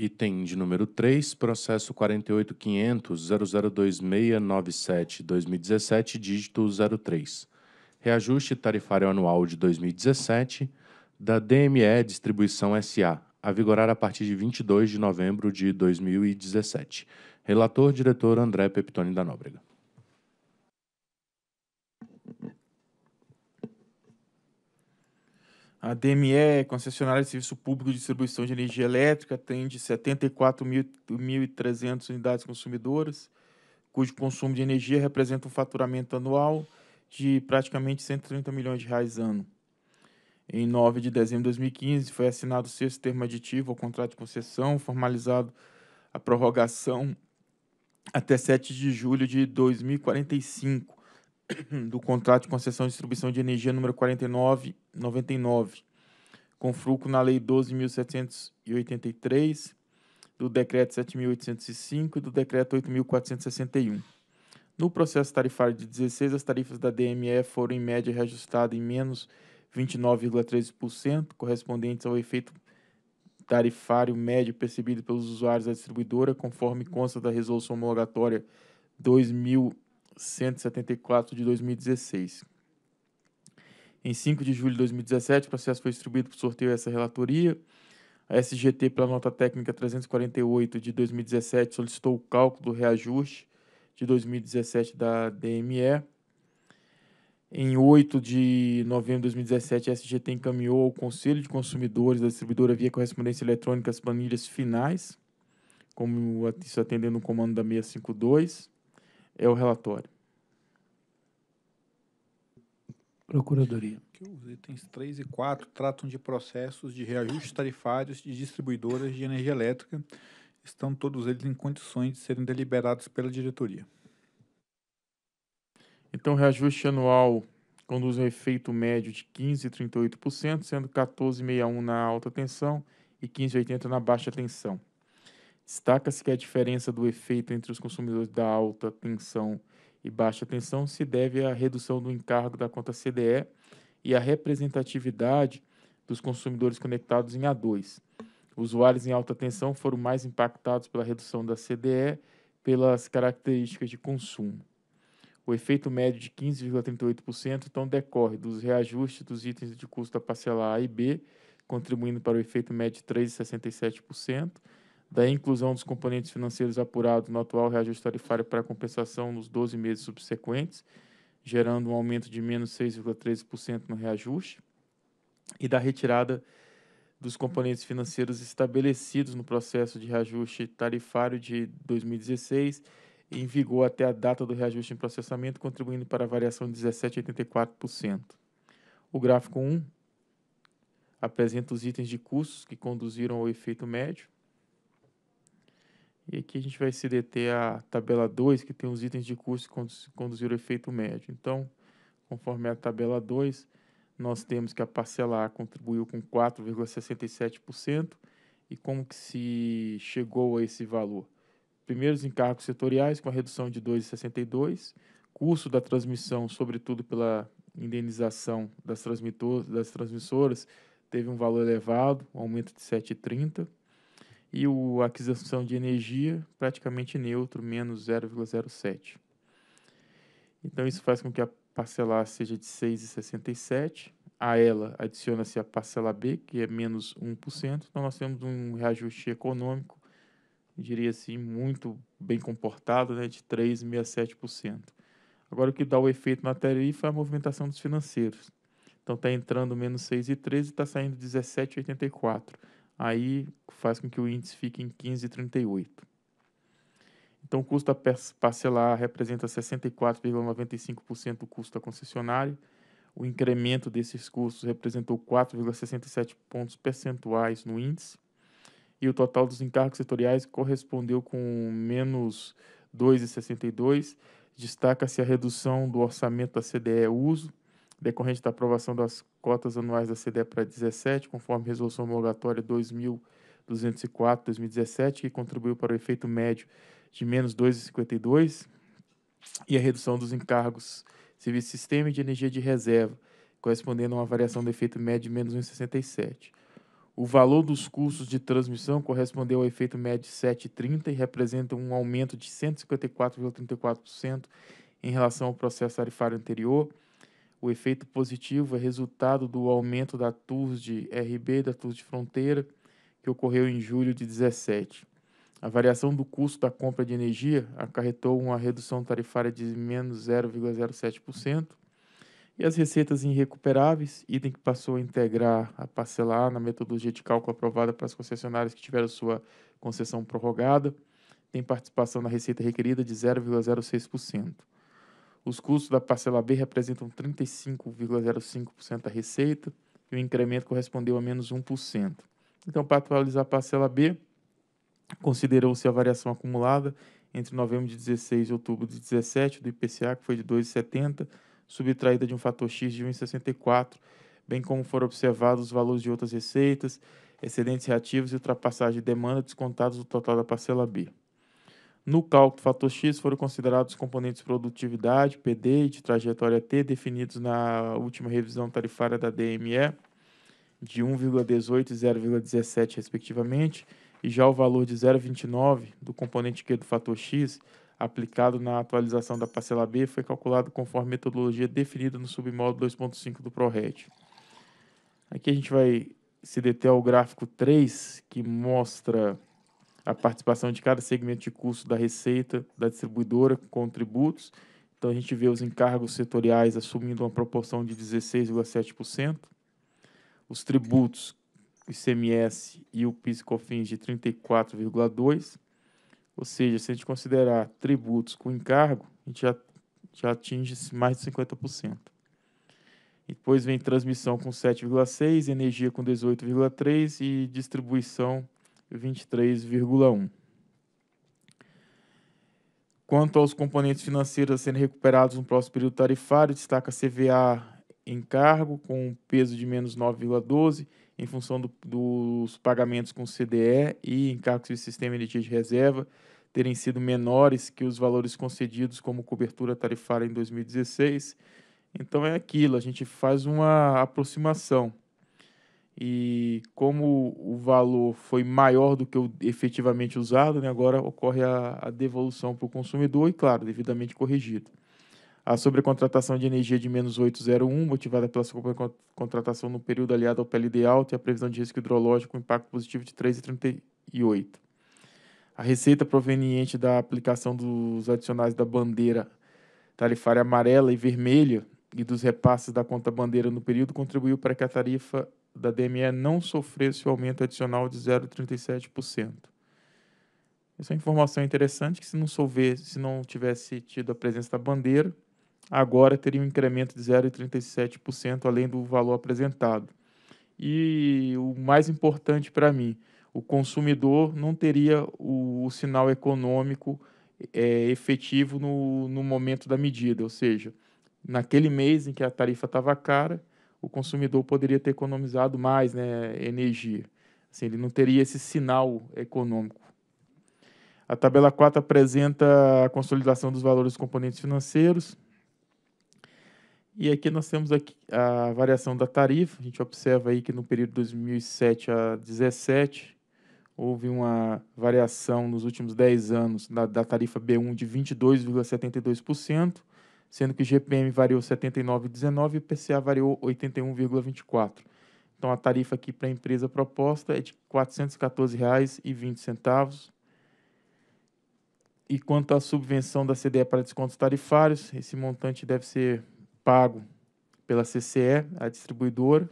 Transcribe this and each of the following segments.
Item de número 3, processo 48.500.002697-2017, dígito 03. Reajuste tarifário anual de 2017 da DME Distribuição SA, a vigorar a partir de 22 de novembro de 2017. Relator, diretor André Peptoni da Nóbrega. A DME, concessionária de serviço público de distribuição de energia elétrica, atende 74.300 unidades consumidoras, cujo consumo de energia representa um faturamento anual de praticamente 130 milhões de reais ano. Em 9 de dezembro de 2015, foi assinado o sexto termo aditivo ao contrato de concessão, formalizado a prorrogação até 7 de julho de 2045 do contrato de concessão de distribuição de energia número 4999, com fruco na Lei 12.783, do Decreto 7.805 e do Decreto 8.461. No processo tarifário de 16, as tarifas da DME foram em média reajustadas em menos 29,13%, correspondentes ao efeito tarifário médio percebido pelos usuários da distribuidora, conforme consta da Resolução Homologatória 2000 174 de 2016. Em 5 de julho de 2017, o processo foi distribuído por sorteio a essa relatoria. A SGT, pela nota técnica 348 de 2017, solicitou o cálculo do reajuste de 2017 da DME. Em 8 de novembro de 2017, a SGT encaminhou ao Conselho de Consumidores da distribuidora via correspondência eletrônica as planilhas finais, como isso atendendo o comando da 652 é o relatório. Procuradoria. Os itens 3 e 4 tratam de processos de reajustes tarifários de distribuidoras de energia elétrica. Estão todos eles em condições de serem deliberados pela diretoria. Então, o reajuste anual conduz um efeito médio de 15,38%, sendo 14,61% na alta tensão e 15,80% na baixa tensão. Destaca-se que a diferença do efeito entre os consumidores da alta tensão e baixa tensão se deve à redução do encargo da conta CDE e à representatividade dos consumidores conectados em A2. Usuários em alta tensão foram mais impactados pela redução da CDE pelas características de consumo. O efeito médio de 15,38% então decorre dos reajustes dos itens de custo da parcela A e B, contribuindo para o efeito médio de 3,67%, da inclusão dos componentes financeiros apurados no atual reajuste tarifário para compensação nos 12 meses subsequentes, gerando um aumento de menos 6,13% no reajuste, e da retirada dos componentes financeiros estabelecidos no processo de reajuste tarifário de 2016, em vigor até a data do reajuste em processamento, contribuindo para a variação de 17,84%. O gráfico 1 apresenta os itens de custos que conduziram ao efeito médio. E aqui a gente vai se deter à tabela 2, que tem os itens de custo que conduziram o efeito médio. Então, conforme a tabela 2, nós temos que a parcela A contribuiu com 4,67%. E como que se chegou a esse valor? Primeiros encargos setoriais com a redução de 2,62%, custo da transmissão, sobretudo pela indenização das, das transmissoras, teve um valor elevado, um aumento de 7,30% e o, a aquisição de energia praticamente neutro, menos 0,07. Então isso faz com que a parcela A seja de 6,67, a ela adiciona-se a parcela B, que é menos 1%, então nós temos um reajuste econômico, diria assim, muito bem comportado, né, de 3,67%. Agora o que dá o efeito na tarifa é a movimentação dos financeiros. Então está entrando menos 6,13 tá e está saindo 17,84% aí faz com que o índice fique em 15,38. Então, o custo parcelar representa 64,95% do custo da concessionária. O incremento desses custos representou 4,67 pontos percentuais no índice. E o total dos encargos setoriais correspondeu com menos 2,62. Destaca-se a redução do orçamento da CDE Uso, decorrente da aprovação das cotas anuais da CDE para 17, conforme resolução homologatória 2204/2017, que contribuiu para o efeito médio de menos 2,52 e a redução dos encargos civis sistema e de energia de reserva, correspondendo a uma variação do efeito médio de menos 1,67. O valor dos custos de transmissão correspondeu ao efeito médio de 7,30 e representa um aumento de 154,34% em relação ao processo tarifário anterior o efeito positivo é resultado do aumento da TURS de RB, da TURS de fronteira, que ocorreu em julho de 17. A variação do custo da compra de energia acarretou uma redução tarifária de menos 0,07%, e as receitas irrecuperáveis, item que passou a integrar a parcelar na metodologia de cálculo aprovada para as concessionárias que tiveram sua concessão prorrogada, tem participação na receita requerida de 0,06%. Os custos da parcela B representam 35,05% da receita e o incremento correspondeu a menos 1%. Então, para atualizar a parcela B, considerou-se a variação acumulada entre novembro de 16 e outubro de 17 do IPCA, que foi de 2,70, subtraída de um fator X de 1,64, bem como foram observados os valores de outras receitas, excedentes reativos e ultrapassagem de demanda descontados do total da parcela B. No cálculo do fator X foram considerados componentes produtividade, PD e de trajetória T definidos na última revisão tarifária da DME de 1,18 e 0,17 respectivamente, e já o valor de 0,29 do componente Q do fator X aplicado na atualização da parcela B foi calculado conforme metodologia definida no submódulo 2.5 do ProRed. Aqui a gente vai se deter ao gráfico 3, que mostra a participação de cada segmento de custo da receita da distribuidora com tributos. Então, a gente vê os encargos setoriais assumindo uma proporção de 16,7%, os tributos, o ICMS e o PIS e COFINS de 34,2%, ou seja, se a gente considerar tributos com encargo, a gente já, já atinge mais de 50%. E depois vem transmissão com 7,6%, energia com 18,3% e distribuição 23,1. Quanto aos componentes financeiros a serem recuperados no próximo período tarifário, destaca CVA encargo com peso de menos 9,12 em função do, dos pagamentos com CDE e encargos do sistema de energia de reserva terem sido menores que os valores concedidos como cobertura tarifária em 2016. Então é aquilo, a gente faz uma aproximação. E como o valor foi maior do que o efetivamente usado, né, agora ocorre a, a devolução para o consumidor e, claro, devidamente corrigido. A sobrecontratação de energia de menos 8,01, motivada pela sobrecontratação no período aliado ao PLD alto e a previsão de risco hidrológico com impacto positivo de 3,38. A receita proveniente da aplicação dos adicionais da bandeira tarifária amarela e vermelha e dos repasses da conta bandeira no período contribuiu para que a tarifa da DME não sofresse o aumento adicional de 0,37%. Essa é informação é interessante, que se não, souber, se não tivesse tido a presença da bandeira, agora teria um incremento de 0,37% além do valor apresentado. E o mais importante para mim, o consumidor não teria o, o sinal econômico é, efetivo no, no momento da medida, ou seja, naquele mês em que a tarifa estava cara, o consumidor poderia ter economizado mais né, energia. Assim, ele não teria esse sinal econômico. A tabela 4 apresenta a consolidação dos valores dos componentes financeiros. E aqui nós temos aqui a variação da tarifa. A gente observa aí que no período 2007 a 2017 houve uma variação nos últimos 10 anos da, da tarifa B1 de 22,72% sendo que o GPM variou 79,19 e o PCA variou 81,24. Então a tarifa aqui para a empresa proposta é de R$ 414,20. E quanto à subvenção da CDE para descontos tarifários, esse montante deve ser pago pela CCE, a distribuidora,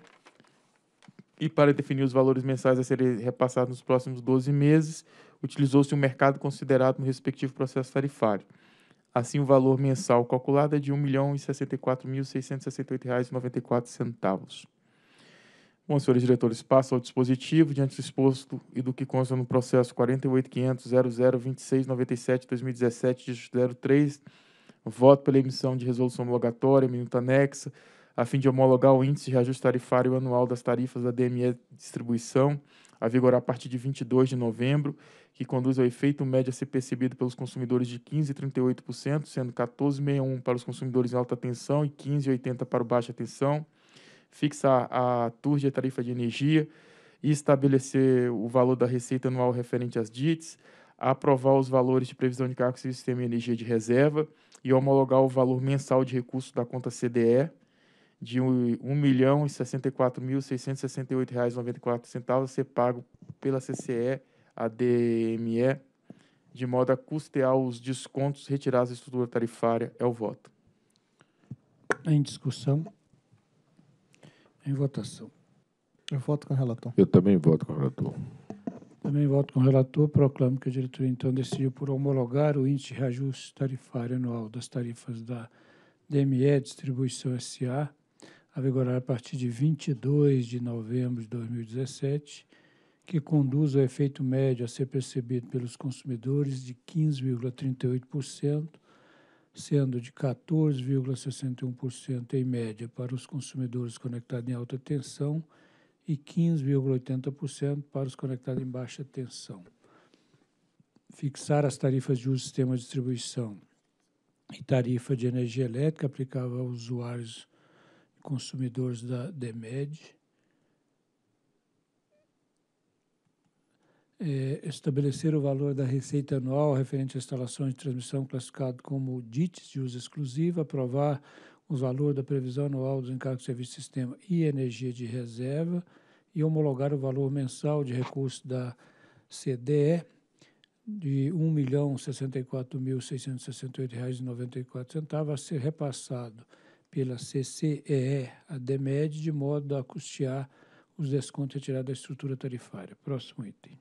e para definir os valores mensais a serem repassados nos próximos 12 meses, utilizou-se o um mercado considerado no respectivo processo tarifário. Assim, o valor mensal calculado é de R$ 1.064.668,94. Bom, senhores diretores, passo ao dispositivo diante do exposto e do que consta no processo 48.500.002697-2017-03. Voto pela emissão de resolução homologatória, minuta anexa, a fim de homologar o índice de reajuste tarifário anual das tarifas da DME Distribuição a vigorar a partir de 22 de novembro, que conduz ao efeito médio a ser percebido pelos consumidores de 15,38%, sendo 14,61% para os consumidores em alta tensão e 15,80% para o baixa tensão. Fixar a TURG e a tarifa de energia e estabelecer o valor da receita anual referente às DITs, aprovar os valores de previsão de cargos e sistema de energia de reserva e homologar o valor mensal de recursos da conta CDE, de R$ 1.064.668,94 a ser pago pela CCE, a DME, de modo a custear os descontos retirados da estrutura tarifária. É o voto. Em discussão. Em votação. Eu voto com o relator. Eu também voto com o relator. Também voto com o relator. Proclamo que a diretoria, então, decidiu por homologar o índice de reajuste tarifário anual das tarifas da DME Distribuição SA a vigorar a partir de 22 de novembro de 2017, que conduz ao efeito médio a ser percebido pelos consumidores de 15,38%, sendo de 14,61% em média para os consumidores conectados em alta tensão e 15,80% para os conectados em baixa tensão. Fixar as tarifas de uso do sistema de distribuição e tarifa de energia elétrica aplicável aos usuários consumidores da DEMED, é, estabelecer o valor da receita anual referente à instalações de transmissão classificado como DITs de uso exclusivo, aprovar o valor da previsão anual dos encargos de serviço de sistema e energia de reserva e homologar o valor mensal de recurso da CDE de R$ 1.064.668,94 a ser repassado pela CCEE, a DEMED, de modo a custear os descontos retirados da estrutura tarifária. Próximo item.